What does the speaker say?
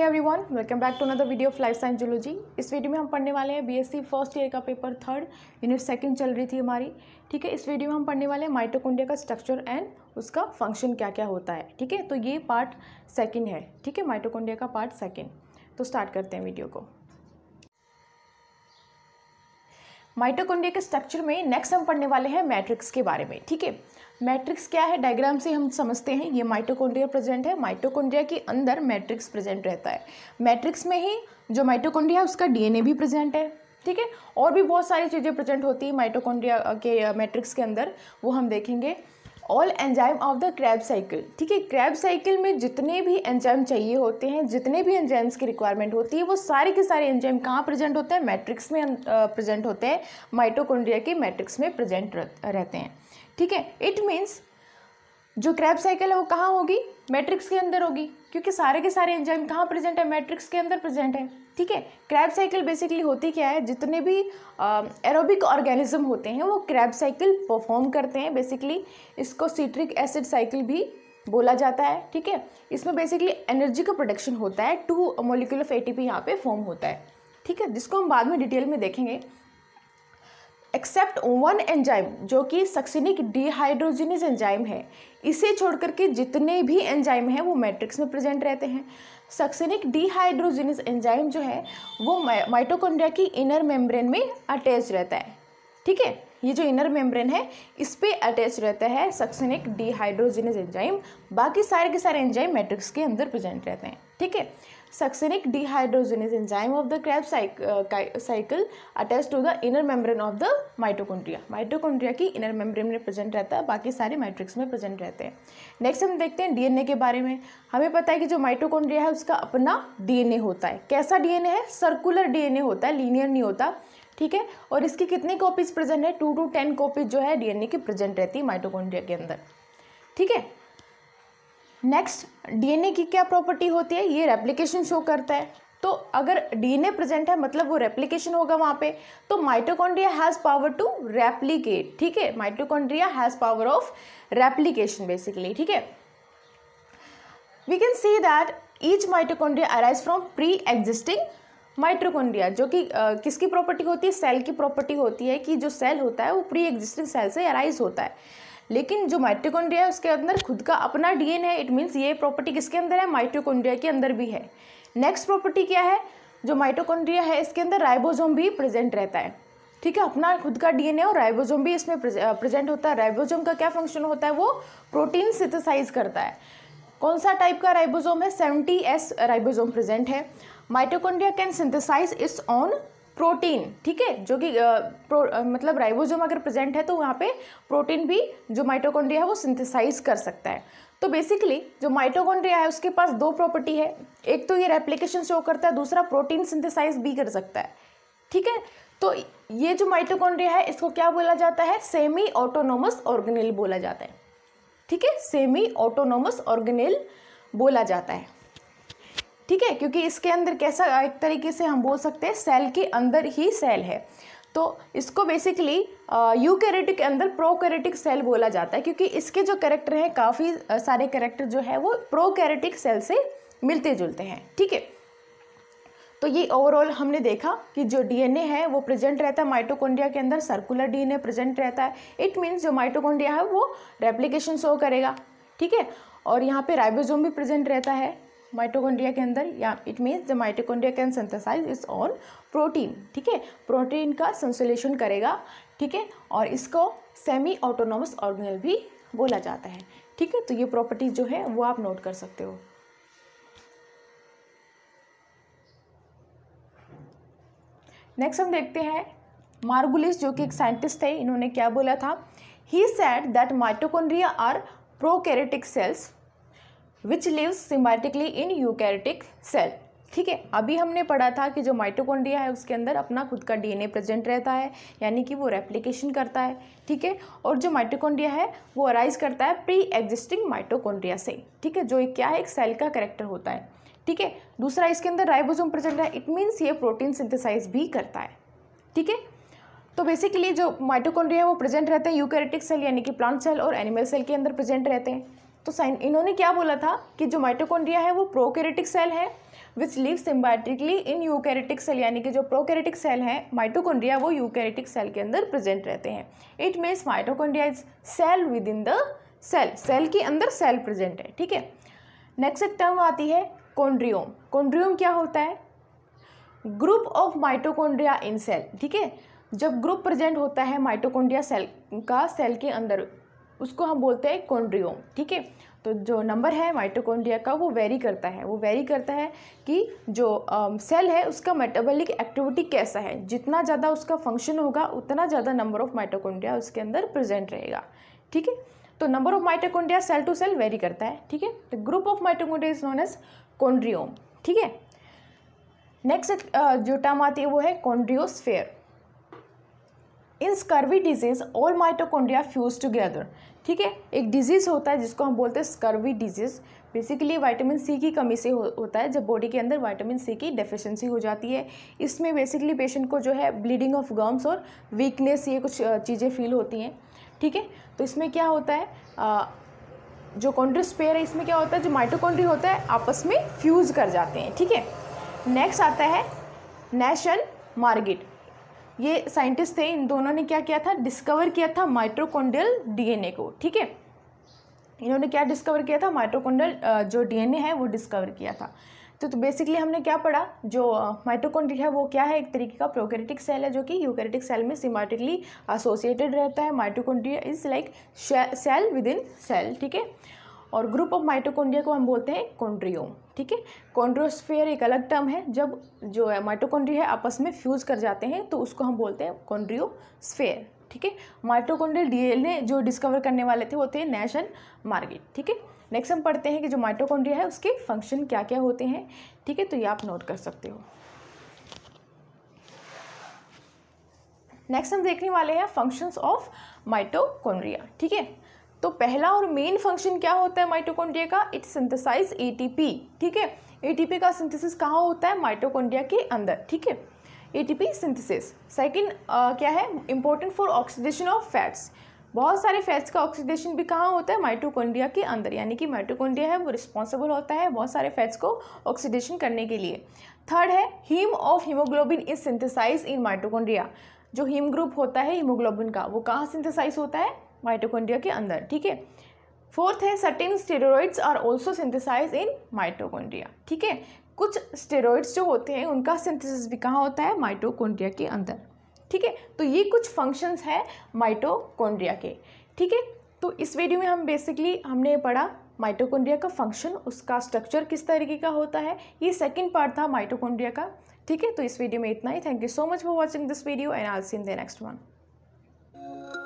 है everyone welcome back to another video of life science zoology इस video में हम पढ़ने वाले हैं बीएससी फर्स्ट ईयर का पेपर थर्ड यूनिट सेकंड चल रही थी हमारी ठीक है इस वीडियो में हम पढ़ने वाले हैं माइटोकुंडिया का स्ट्रक्चर एंड उसका फंक्शन क्या क्या होता है ठीक है तो ये पार्ट सेकेंड है ठीक है माइटोकुंडिया का पार्ट सेकेंड तो स्टार्ट करते हैं वीडियो को माइटोकुंडिया के स्ट्रक्चर में नेक्स्ट हम पढ़ने वाले हैं मैट्रिक्स के बारे में ठीक है मैट्रिक्स क्या है डायग्राम से हम समझते हैं ये माइटोकोंड्रिया प्रेजेंट है माइटोकोंड्रिया के अंदर मैट्रिक्स प्रेजेंट रहता है मैट्रिक्स में ही जो माइटोकोंड्रिया है उसका डीएनए भी प्रेजेंट है ठीक है और भी बहुत सारी चीज़ें प्रेजेंट होती है माइटोकोंड्रिया के मैट्रिक्स के अंदर वो हम देखेंगे all enzyme of the Krebs cycle ठीक है क्रैब साइकिल में जितने भी एंजाइम चाहिए होते हैं जितने भी एंजाइम्स की रिक्वायरमेंट होती है वो सारे के सारे एंजाइम कहाँ प्रेजेंट होते हैं मैट्रिक्स में प्रेजेंट होते हैं माइटोकोंड्रिया के मैट्रिक्स में प्रेजेंट रहते हैं ठीक है इट मीन्स जो क्रैप साइकिल है वो कहाँ होगी मैट्रिक्स के अंदर होगी क्योंकि सारे के सारे एंजाइम कहाँ प्रेजेंट है मैट्रिक्स के अंदर प्रेजेंट है ठीक है क्रैप साइकिल बेसिकली होती क्या है जितने भी एरोबिक ऑर्गेनिज्म होते हैं वो क्रैप साइकिल परफॉर्म करते हैं बेसिकली इसको सीट्रिक एसिड साइकिल भी बोला जाता है ठीक है इसमें बेसिकली एनर्जी का प्रोडक्शन होता है टू मोलिकुल ऑफ ए यहाँ पे फॉर्म होता है ठीक है जिसको हम बाद में डिटेल में देखेंगे एक्सेप्ट वन एंजाइम जो कि सक्सिनिक डिहाइड्रोजिनिज एंजाइम है इसे छोड़कर के जितने भी एंजाइम हैं वो मैट्रिक्स में प्रेजेंट रहते हैं सक्सिनिक डिहाइड्रोजिनिज एंजाइम जो है वो माइटोकॉन्ड्रिया की इनर मेम्ब्रेन में अटैच रहता है ठीक है ये जो इनर मेम्ब्रेन है इस पर अटैच रहता है सक्सिनिक डिहाइड्रोजिनस एंजाइम बाकी सारे के सारे एंजाइम मैट्रिक्स के अंदर प्रेजेंट रहते हैं ठीक है succinic dehydrogenase enzyme of the Krebs cycle attach to the inner membrane of the mitochondria mitochondria की इनर मेम्ब्रेन में प्रेजेंट रहता है बाकी सारे मैट्रिक्स में प्रेजेंट रहते हैं नेक्स्ट हम देखते हैं डीएनए के बारे में हमें पता है कि जो माइटोकॉन्ड्रिया है उसका अपना डीएनए होता है कैसा डीएनए है सर्कुलर डीएनए होता है लीनियर नहीं होता ठीक है और इसकी कितनी कॉपीज़ प्रेजेंट है टू टू टेन कॉपीज़ जो है डीएनए की प्रेजेंट रहती है माइटोकॉन्ड्रिया के अंदर ठीक है नेक्स्ट डीएनए की क्या प्रॉपर्टी होती है ये रेप्लीकेशन शो करता है तो अगर डीएनए प्रेजेंट है मतलब वो रेप्लीकेशन होगा वहाँ पे तो mitochondria has power to replicate ठीक है mitochondria has power of replication basically ठीक है we can see that each mitochondria arise from pre existing mitochondria जो कि किसकी प्रॉपर्टी होती है सेल की प्रॉपर्टी होती है कि जो सेल होता है वो प्री एग्जिस्टिंग सेल से अराइज होता है लेकिन जो माइट्रोकोन्ड्रिया है उसके अंदर खुद का अपना डीएनए है इट मीन्स ये प्रॉपर्टी किसके अंदर है माइट्रोकोन्ड्रिया के अंदर भी है नेक्स्ट प्रॉपर्टी क्या है जो माइटोकोन्ड्रिया है इसके अंदर राइबोजोम भी प्रेजेंट रहता है ठीक है अपना खुद का डीएनए और राइबोजोम भी इसमें प्रेजेंट होता है राइबोजोम का क्या फंक्शन होता है वो प्रोटीन सिंथेसाइज करता है कौन सा टाइप का राइबोजोम है सेवेंटी एस राइबोजोम प्रेजेंट है mitochondria can synthesize its own protein ठीक है जो कि प्रो, मतलब राइबोसोम अगर प्रेजेंट है तो वहाँ पे प्रोटीन भी जो माइटोकॉन्ड्रिया है वो सिंथेसाइज कर सकता है तो बेसिकली जो माइटोकॉन्ड्रिया है उसके पास दो प्रॉपर्टी है एक तो ये रेप्लिकेशन शो करता है दूसरा प्रोटीन सिंथेसाइज भी कर सकता है ठीक है तो ये जो माइटोकॉन्ड्रिया है इसको क्या बोला जाता है सेमी ऑटोनोमस ऑर्गेनेल बोला जाता है ठीक है सेमी ऑटोनोमस ऑर्गेनेल बोला जाता है ठीक है क्योंकि इसके अंदर कैसा एक तरीके से हम बोल सकते हैं सेल के अंदर ही सेल है तो इसको बेसिकली कैरेटिक के अंदर कैरेटिक सेल बोला जाता है क्योंकि इसके जो करेक्टर हैं काफ़ी सारे करेक्टर जो है वो कैरेटिक सेल से मिलते जुलते हैं ठीक है तो ये ओवरऑल हमने देखा कि जो डीएनए है वो प्रेजेंट रहता है माइटोकोंडिया के अंदर सर्कुलर डीएनए प्रेजेंट रहता है इट मीन्स जो माइटोकोंडिया है वो रेप्लीकेशन शो करेगा ठीक है और यहाँ पे राइबोसोम भी प्रेजेंट रहता है माइटोकॉन्ड्रिया के अंदर या it means the mitochondria can synthesize its own protein ठीक है प्रोटीन का संश्लेषण करेगा ठीक है और इसको सेमी ऑटोनोमस ऑर्गेनल भी बोला जाता है ठीक है तो ये प्रॉपर्टीज जो है वो आप नोट कर सकते हो नेक्स्ट हम देखते हैं मार्गुलिस जो कि एक साइंटिस्ट थे इन्होंने क्या बोला था he said that mitochondria are prokaryotic cells which lives symbiotically in eukaryotic cell ठीक है अभी हमने पढ़ा था कि जो माइटोकॉन्ड्रिया है उसके अंदर अपना खुद का डीएनए प्रेजेंट रहता है यानी कि वो रेप्लिकेशन करता है ठीक है और जो माइटोकॉन्ड्रिया है वो अराइज करता है प्री एग्जिस्टिंग माइटोकॉन्ड्रिया से ठीक है जो एक क्या है एक सेल का करेक्टर होता है ठीक है दूसरा इसके अंदर राइबोसोम प्रेजेंट है इट मीन्स ये प्रोटीन सिंथेसाइज भी करता है ठीक है तो बेसिकली जो माइटोकॉन्ड्रिया है वो प्रेजेंट रहते हैं यूकेरेटिक सेल यानी कि प्लांट सेल और एनिमल सेल के अंदर प्रेजेंट रहते हैं तो साइन इन्होंने क्या बोला था कि जो माइटोकॉन्ड्रिया है वो प्रोकैरियोटिक सेल है which live symbiotically in eukaryotic cell यानी कि जो प्रोकेरेटिक सेल है माइटोकॉन्ड्रिया वो यूकेरेटिक सेल के अंदर प्रेजेंट रहते हैं it means mitochondria is cell within the cell cell के अंदर सेल प्रेजेंट है ठीक है नेक्स्ट एक टर्म आती है कॉन्ड्रियोम कॉन्ड्रियोम क्या होता है group of mitochondria in cell ठीक है जब ग्रुप प्रेजेंट होता है माइटोकॉन्ड्रिया सेल का सेल के अंदर उसको हम बोलते हैं कोंड्रियोम ठीक है तो जो नंबर है माइटोकॉन्ड्रिया का वो वेरी करता है वो वेरी करता है कि जो सेल है उसका मेटाबॉलिक एक्टिविटी कैसा है जितना ज़्यादा उसका फंक्शन होगा उतना ज़्यादा नंबर ऑफ माइटोकॉन्ड्रिया उसके अंदर प्रेजेंट रहेगा ठीक है तो number of mitochondria cell to cell vary करता है ठीक है तो group of mitochondria is known as chondriome ठीक है नेक्स्ट जो टर्म आती है वो है chondriosphere in scurvy disease all mitochondria fuse together ठीक है एक डिजीज़ होता है जिसको हम बोलते हैं scurvy disease basically vitamin C की कमी से हो, होता है जब बॉडी के अंदर विटामिन सी की डेफिशिएंसी हो जाती है इसमें बेसिकली पेशेंट को जो है ब्लीडिंग ऑफ गम्स और वीकनेस ये कुछ चीज़ें फील होती हैं ठीक है थीके? तो इसमें क्या होता है आ, जो कॉन्ड्रियस पेयर है इसमें क्या होता है जो माइटोकॉन्ड्री होता है आपस में फ्यूज़ कर जाते हैं ठीक है नेक्स्ट आता है नेशन मार्गिट ये साइंटिस्ट थे इन दोनों ने क्या किया था डिस्कवर किया था माइट्रोकोंडियल डीएनए को ठीक है इन्होंने क्या डिस्कवर किया था माइट्रोकोंडल जो डीएनए है वो डिस्कवर किया था तो, तो बेसिकली हमने क्या पढ़ा जो माइट्रोकोंडल है वो क्या है एक तरीके का प्रोकैरियोटिक सेल है जो कि यूकैरियोटिक सेल में सिमाटिकली एसोसिएटेड रहता है mitochondria is like cell within cell ठीक है और ग्रुप ऑफ माइटोकोंड्रिया को हम बोलते हैं कॉन्ड्रियोम ठीक है कॉन्ड्रोस्फेयर एक अलग टर्म है जब जो है माइटोकोन्ड्रिया आपस में फ्यूज़ कर जाते हैं तो उसको हम बोलते हैं कॉन्ड्रियोस्फेयर ठीक है माइटोकॉन्ड्रियल डीएनए जो डिस्कवर करने वाले थे वो थे नेशन एंड मार्गेट ठीक है नेक्स्ट हम पढ़ते हैं कि जो माइटोकोन्ड्रिया है उसके फंक्शन क्या क्या होते हैं ठीक है तो ये आप नोट कर सकते हो नेक्स्ट हम देखने वाले हैं फंक्शंस ऑफ माइटोकोन्ड्रिया ठीक है तो पहला और मेन फंक्शन क्या होता है माइटोकॉन्ड्रिया का इट सिंथेसाइज एटीपी ठीक है एटीपी का सिंथेसिस कहाँ होता है माइटोकॉन्ड्रिया के अंदर ठीक है एटीपी सिंथेसिस सेकंड क्या है important for oxidation of fats बहुत सारे फैट्स का ऑक्सीडेशन भी कहाँ होता है माइटोकॉन्ड्रिया के अंदर यानी कि माइटोकॉन्ड्रिया है वो रिस्पॉन्सिबल होता है बहुत सारे फैट्स को ऑक्सीडेशन करने के लिए थर्ड है haem of haemoglobin is synthesize in mitochondria जो हीम ग्रुप होता है हीमोग्लोबिन का वो कहाँ सिंथेसाइज होता है माइटोकॉन्ड्रिया के अंदर ठीक है फोर्थ है certain steroids are also synthesize in mitochondria ठीक है कुछ स्टेरॉइड्स जो होते हैं उनका सिंथेसिस भी कहाँ होता है माइटोकॉन्ड्रिया के अंदर ठीक है तो ये कुछ फंक्शंस हैं माइटोकोंड्रिया के ठीक है तो इस वीडियो में हम बेसिकली हमने पढ़ा माइटोकोन्ड्रिया का फंक्शन उसका स्ट्रक्चर किस तरीके का होता है ये सेकंड पार्ट था माइटोकोन्ड्रिया का ठीक है तो इस वीडियो में इतना ही thank you so much for watching this video and I'll see in the next one